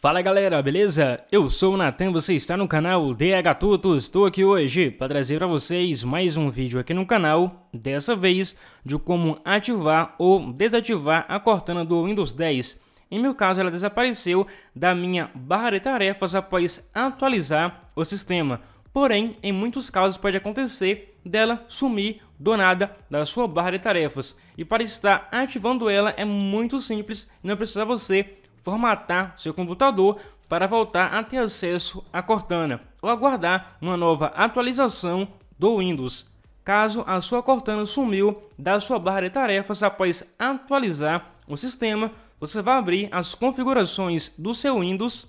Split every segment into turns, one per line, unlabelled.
Fala galera, beleza? Eu sou o Natan, você está no canal DH Tutos, estou aqui hoje para trazer para vocês mais um vídeo aqui no canal, dessa vez de como ativar ou desativar a Cortana do Windows 10. Em meu caso, ela desapareceu da minha barra de tarefas após atualizar o sistema. Porém, em muitos casos pode acontecer dela sumir do nada da sua barra de tarefas. E para estar ativando ela é muito simples, não precisa você formatar seu computador para voltar a ter acesso à Cortana ou aguardar uma nova atualização do Windows. Caso a sua Cortana sumiu da sua barra de tarefas após atualizar o sistema, você vai abrir as configurações do seu Windows,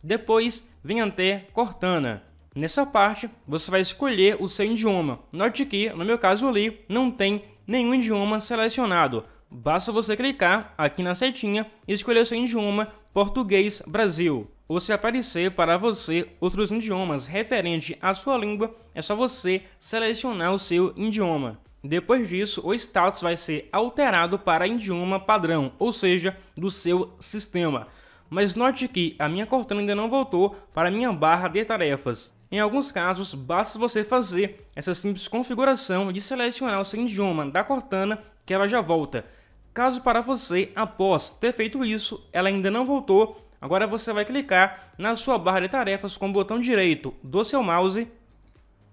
depois vem até Cortana. Nessa parte, você vai escolher o seu idioma. Note que, no meu caso ali, não tem nenhum idioma selecionado. Basta você clicar aqui na setinha e escolher seu idioma Português Brasil. Ou se aparecer para você outros idiomas referente à sua língua, é só você selecionar o seu idioma. Depois disso, o status vai ser alterado para idioma padrão, ou seja, do seu sistema. Mas note que a minha Cortana ainda não voltou para a minha barra de tarefas. Em alguns casos, basta você fazer essa simples configuração de selecionar o seu idioma da Cortana que ela já volta. Caso para você, após ter feito isso, ela ainda não voltou, agora você vai clicar na sua barra de tarefas com o botão direito do seu mouse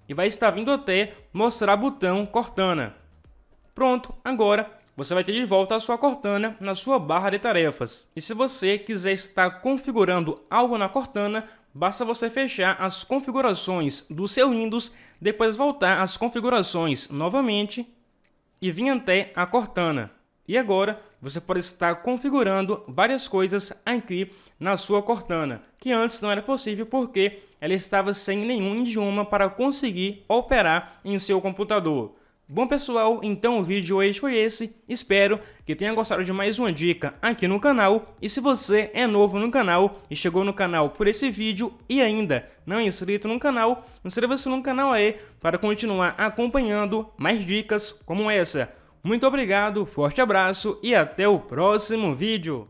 e vai estar vindo até mostrar botão Cortana. Pronto, agora você vai ter de volta a sua Cortana na sua barra de tarefas. E se você quiser estar configurando algo na Cortana, basta você fechar as configurações do seu Windows, depois voltar às configurações novamente e vinha até a Cortana. E agora você pode estar configurando várias coisas aqui na sua Cortana, que antes não era possível porque ela estava sem nenhum idioma para conseguir operar em seu computador. Bom pessoal, então o vídeo hoje foi esse, espero que tenha gostado de mais uma dica aqui no canal e se você é novo no canal e chegou no canal por esse vídeo e ainda não é inscrito no canal, inscreva-se no canal aí para continuar acompanhando mais dicas como essa. Muito obrigado, forte abraço e até o próximo vídeo!